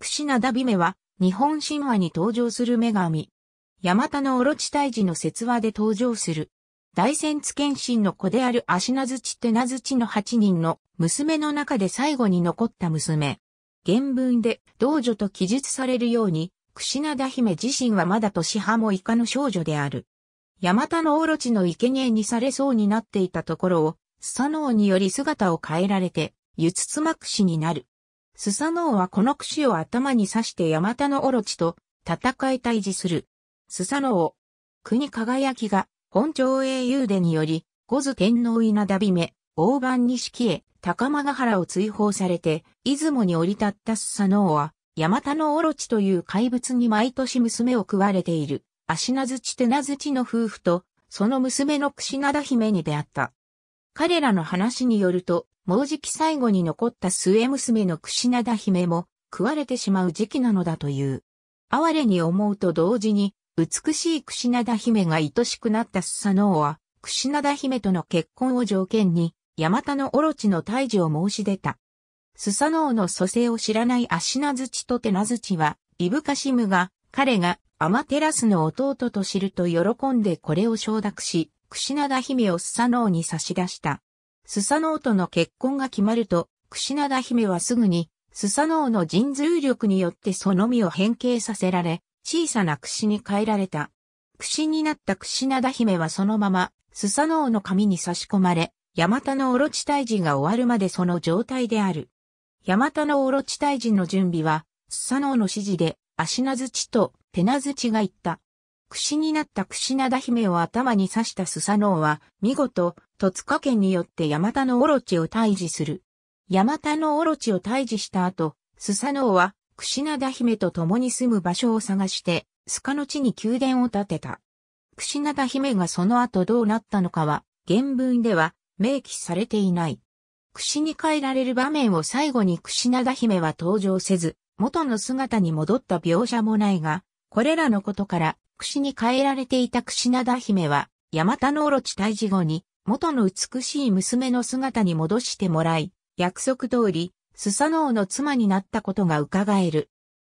クシナダビメは、日本神話に登場する女神。ヤマタのオロチ退治の説話で登場する。大仙津謙信の子である足名槌手名槌の8人の娘の中で最後に残った娘。原文で道女と記述されるように、串名田姫自身はまだ年派も以下の少女である。ヤマタのオロチの生贄にされそうになっていたところを、スサノオにより姿を変えられて、ゆつつまくしになる。スサノオはこの櫛を頭に刺してヤマタノオロチと戦い退治する。スサノオ、国輝きが本朝英雄でにより、五頭天皇稲田姫、大番錦へ高間ヶ原を追放されて、出雲に降り立ったスサノオは、ヤマタノオロチという怪物に毎年娘を食われている、足名槌手名槌の夫婦と、その娘の櫛なだ。姫に出会った。彼らの話によると、もうじき最後に残った末娘のクシナダ姫も食われてしまう時期なのだという。哀れに思うと同時に、美しいクシナダ姫が愛しくなったスサノオは、クシナダ姫との結婚を条件に、ヤマタのオロチの退治を申し出た。スサノオの蘇生を知らないアシナズチとテナズチは、イブカシムが、彼がアマテラスの弟と知ると喜んでこれを承諾し、櫛灘姫をスサノオに差し出した。スサノオとの結婚が決まると、櫛灘姫はすぐに、スサノオの神通力によってその身を変形させられ、小さな串に変えられた。串になった櫛灘姫はそのまま、スサノオの髪に差し込まれ、ヤマタのオロチ退治が終わるまでその状態である。ヤマタのオロチ退治の準備は、スサノオの指示で、足名槌とペナ槌が言った。串になった櫛灘姫を頭に刺したスサノオは、見事、戸塚県によってヤマタノオロチを退治する。ヤマタノオロチを退治した後、スサノオは、櫛灘姫と共に住む場所を探して、スカの地に宮殿を建てた。櫛灘姫がその後どうなったのかは、原文では明記されていない。串に変えられる場面を最後に櫛灘姫は登場せず、元の姿に戻った描写もないが、これらのことから串に変えられていた櫛灘姫は、ヤマタノオロチ退治後に、元の美しい娘の姿に戻してもらい、約束通り、スサノオの妻になったことが伺える。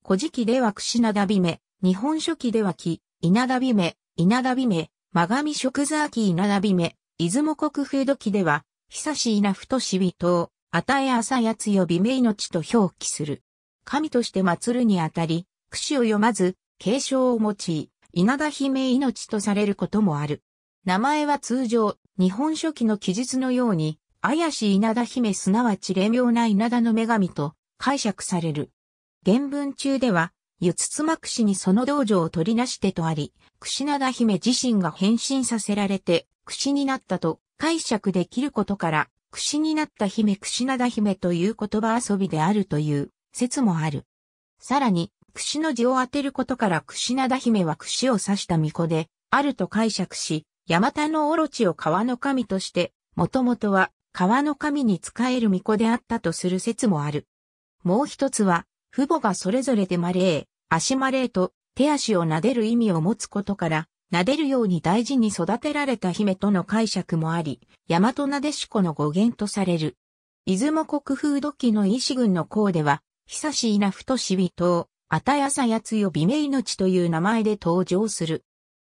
古事記では櫛灘姫、日本書紀では木、稲田姫、稲田姫、真神食沢記稲田姫、出雲国風土記では、久しいなふとしびと、あたえ朝やつよびめいのと表記する。神として祀るにあたり、串を読まず、継承を用い、稲田姫命とされることもある。名前は通常、日本書紀の記述のように、怪しい稲田姫すなわち霊妙な稲田の女神と解釈される。原文中では、ゆつつまくしにその道場を取りなしてとあり、くしなだ姫自身が変身させられて、くしになったと解釈できることから、くしになった姫くしなだ姫という言葉遊びであるという説もある。さらに、櫛の字を当てることから櫛灘姫は櫛を刺した巫女で、あると解釈し、ヤマタノオロチを川の神として、もともとは川の神に仕える巫女であったとする説もある。もう一つは、父母がそれぞれでマレー、足マレーと手足を撫でる意味を持つことから、撫でるように大事に育てられた姫との解釈もあり、マトナでしコの語源とされる。出雲国風土記の医師軍の項では、久しいな太しびと、あたやさやつよ美名のちという名前で登場する。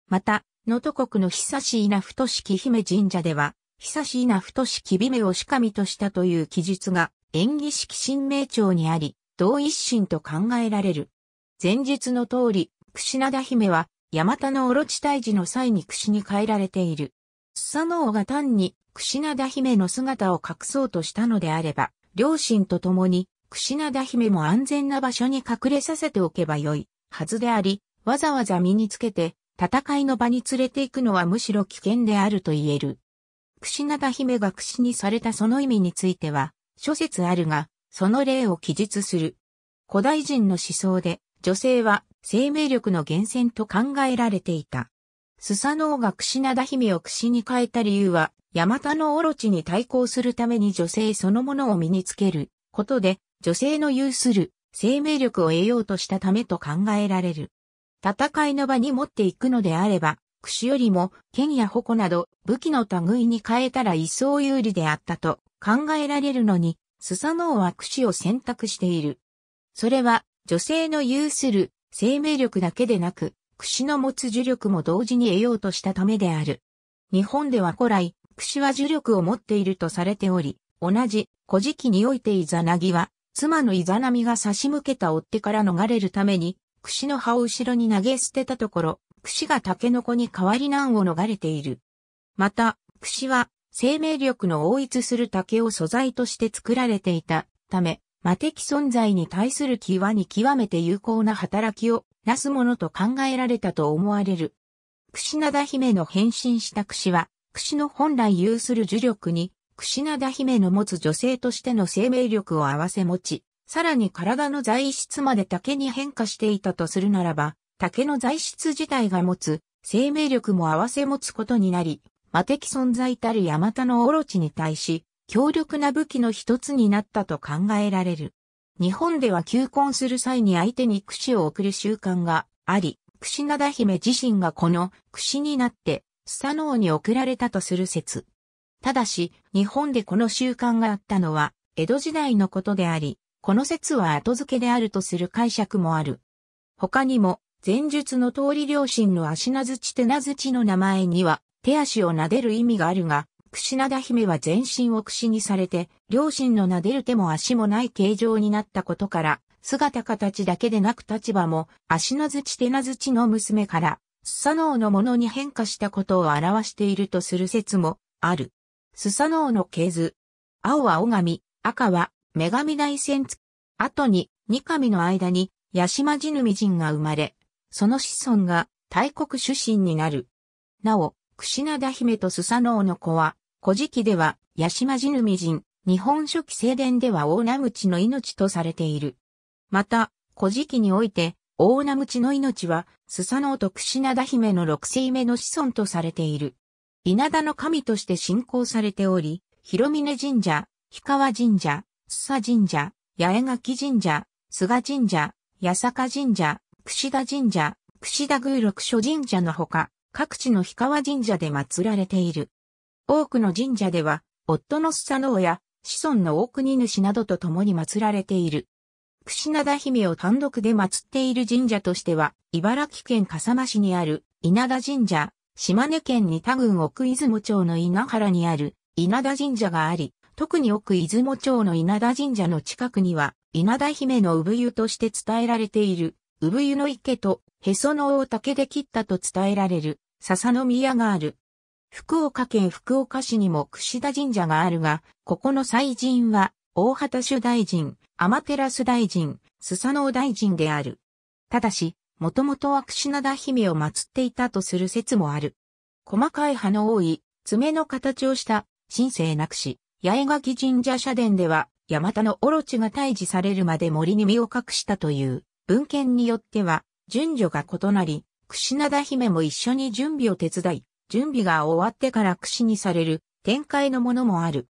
また、能登国の久しいな太しき姫神社では、久しいな太しきびめをしかみとしたという記述が、演技式神明朝にあり、同一心と考えられる。前述の通り、櫛灘姫は、山田のおろち退治の際に櫛に変えられている。スサノオが単に、櫛灘姫の姿を隠そうとしたのであれば、両親と共に、クシナダ姫も安全な場所に隠れさせておけばよいはずであり、わざわざ身につけて戦いの場に連れて行くのはむしろ危険であると言える。クシナダ姫が串にされたその意味については、諸説あるが、その例を記述する。古代人の思想で、女性は生命力の源泉と考えられていた。スサノオがクシナダ姫を串に変えた理由は、ヤマタノオロチに対抗するために女性そのものを身につけることで、女性の有する生命力を得ようとしたためと考えられる。戦いの場に持っていくのであれば、櫛よりも剣や矛など武器の類に変えたら一層有利であったと考えられるのに、スサノオは櫛を選択している。それは女性の有する生命力だけでなく、櫛の持つ呪力も同時に得ようとしたためである。日本では古来、櫛は呪力を持っているとされており、同じ古事記においてイザナギは妻のイザナミが差し向けた追っ手から逃れるために、櫛の葉を後ろに投げ捨てたところ、櫛がタケノコに変わり難を逃れている。また、櫛は生命力の応一する竹を素材として作られていたため、魔的存在に対する際に極めて有効な働きをなすものと考えられたと思われる。櫛灘姫の変身した櫛は、櫛の本来有する呪力にクシナダ姫の持つ女性としての生命力を併せ持ち、さらに体の材質まで竹に変化していたとするならば、竹の材質自体が持つ生命力も併せ持つことになり、魔的存在たるヤマタのオロチに対し、強力な武器の一つになったと考えられる。日本では求婚する際に相手に串を送る習慣があり、櫛灘姫自身がこの櫛になって、スサノオに送られたとする説。ただし、日本でこの習慣があったのは、江戸時代のことであり、この説は後付けであるとする解釈もある。他にも、前述の通り両親の足名槌手名槌の名前には、手足を撫でる意味があるが、串灘姫は全身を串にされて、両親の撫でる手も足もない形状になったことから、姿形だけでなく立場も、足名槌手名槌の娘から、スサノオのものに変化したことを表しているとする説もある。スサノオの系図。青は尾神、赤は女神大仙月。後に二神の間にヤシマジヌミ人が生まれ、その子孫が大国出身になる。なお、クシナダ姫とスサノオの子は、古事記ではヤシマジヌミ人、日本書紀正伝では大名口の命とされている。また、古事記において、大名口の命は、スサノオとクシナダ姫の六世目の子孫とされている。稲田の神として信仰されており、広峰神社、氷川神社、須佐神社、八重垣神社、菅神社、八坂神社、串田神社、串田宮六所神社のほか、各地の氷川神社で祀られている。多くの神社では、夫の須佐の親、子孫の大国主などと共に祀られている。櫛灘姫を単独で祀っている神社としては、茨城県笠間市にある稲田神社、島根県仁田郡奥出雲町の稲原にある稲田神社があり、特に奥出雲町の稲田神社の近くには、稲田姫の産湯として伝えられている、産湯の池と、へその緒を竹で切ったと伝えられる、笹の宮がある。福岡県福岡市にも櫛田神社があるが、ここの祭神は、大畑主大臣、天照大臣、須佐の大臣である。ただし、もともとは串灘姫を祀っていたとする説もある。細かい葉の多い、爪の形をした、神聖なくし、八重垣神社社殿では、山田のオロチが退治されるまで森に身を隠したという、文献によっては、順序が異なり、串灘姫も一緒に準備を手伝い、準備が終わってから串にされる、展開のものもある。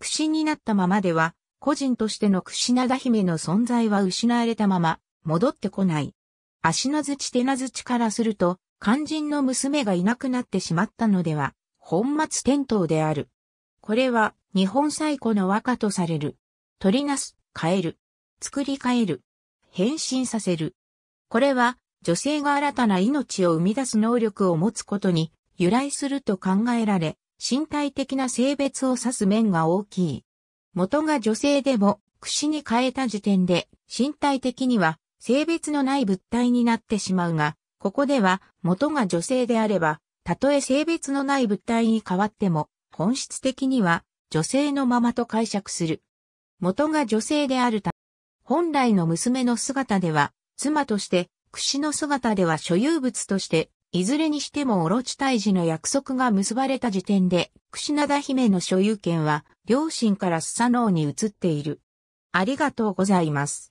串になったままでは、個人としての串灘姫の存在は失われたまま、戻ってこない。足なずち手なずちからすると、肝心の娘がいなくなってしまったのでは、本末転倒である。これは、日本最古の和歌とされる。取りなす、変える。作り変える。変身させる。これは、女性が新たな命を生み出す能力を持つことに由来すると考えられ、身体的な性別を指す面が大きい。元が女性でも、串に変えた時点で、身体的には性別のない物体になってしまうが、ここでは元が女性であれば、たとえ性別のない物体に変わっても、本質的には女性のままと解釈する。元が女性であるた本来の娘の姿では、妻として、櫛の姿では所有物として、いずれにしてもオロチ退治の約束が結ばれた時点で、櫛灘姫の所有権は、両親からスサノオに移っている。ありがとうございます。